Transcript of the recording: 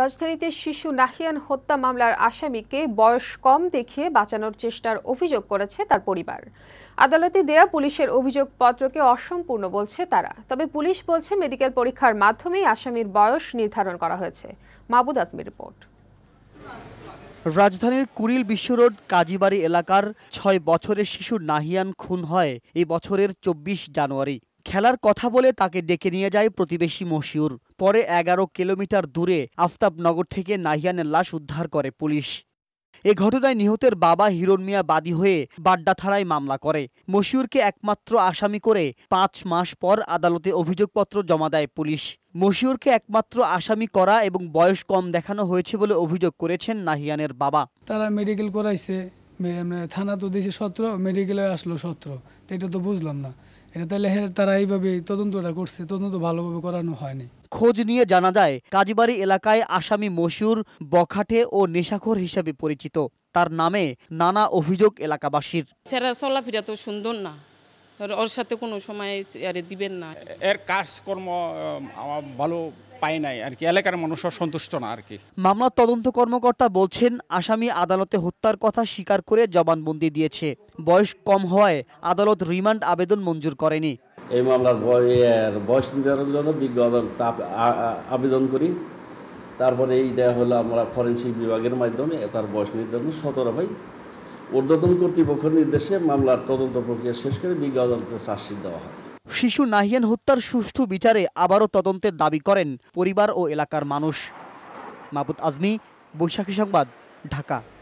রাজধানীতে শিশু নাহিয়ান হত্যা মামলার আসামিকে বয়স কম দেখিয়ে বাঁচানোর চেষ্টার অভিযোগ করেছে তার পরিবার আদালতে দেয়া পুলিশের অভিযোগপত্রকে অসম্পূর্ণ বলছে তারা তবে পুলিশ বলছে মেডিকেল পরীক্ষার মাধ্যমেই আসামির বয়স নির্ধারণ করা হয়েছে মাহবুদ আজমির রিপোর্ট রাজধানীর কুড়িল বিশ্ব রোড কাজীবাড়ি এলাকার ছয় বছরের শিশু নাহিয়ান খুন হয় এই বছরের চব্বিশ জানুয়ারি খেলার কথা বলে তাকে ডেকে নিয়ে যায় প্রতিবেশী মশিউর পরে এগারো কিলোমিটার দূরে আফতাবনগর থেকে নাহিয়ানের লাশ উদ্ধার করে পুলিশ এ ঘটনায় নিহতের বাবা হিরণ মিয়া বাদী হয়ে বাড্ডা থানায় মামলা করে মশিউরকে একমাত্র আসামি করে পাঁচ মাস পর আদালতে অভিযোগপত্র জমা দেয় পুলিশ মশিউরকে একমাত্র আসামি করা এবং বয়স কম দেখানো হয়েছে বলে অভিযোগ করেছেন নাহিয়ানের বাবা তারা মেডিকেল করাইছে মানে থানা তো দিয়েছে সতেরো মেডিকেলে আসলো সতেরো তো এটা তো বুঝলাম না এটা তাহলে হ্যাঁ, তারা এইভাবে তদন্তটা করছে তদন্ত ভালোভাবে করানো হয়নি খোঁজ নিয়ে জানা যায় কাজীবাড়ি এলাকায় আসামি মশুর বখাটে ও নেশাখোর হিসেবে পরিচিত তার নামে নানা অভিযোগ এলাকাবাসীর স্যারা চলাফেরা তো সুন্দর না ওর সাথে কোনো সময় আরে দিবেন না এর কাজকর্ম ভালো পায় নাই আর কি এলাকার মানুষ সন্তুষ্ট না আর কি মামলার তদন্ত কর্মকর্তা বলছেন আসামি আদালতে হত্যার কথা স্বীকার করে জবানবন্দি দিয়েছে বয়স কম হওয়ায় আদালত রিমান্ড আবেদন মঞ্জুর করেনি এই মামলার বয়স নির্ধারণের জন্য বিজ্ঞ আদালত আবেদন করি তারপরে এইটা হলো আমরা ফরেন্সিক বিভাগের মাধ্যমে তার বয়স নির্ধারণ সতেরো ভাই ঊর্ধ্বতন কর্তৃপক্ষের নির্দেশে মামলার তদন্ত প্রক্রিয়া শেষ করে বিজ্ঞ আদালতে চার্জশিট দেওয়া হয় শিশু নাহিয়ান হত্যার সুষ্ঠু বিচারে আবারও তদন্তের দাবি করেন পরিবার ও এলাকার মানুষ মাবুত আজমি বৈশাখী সংবাদ ঢাকা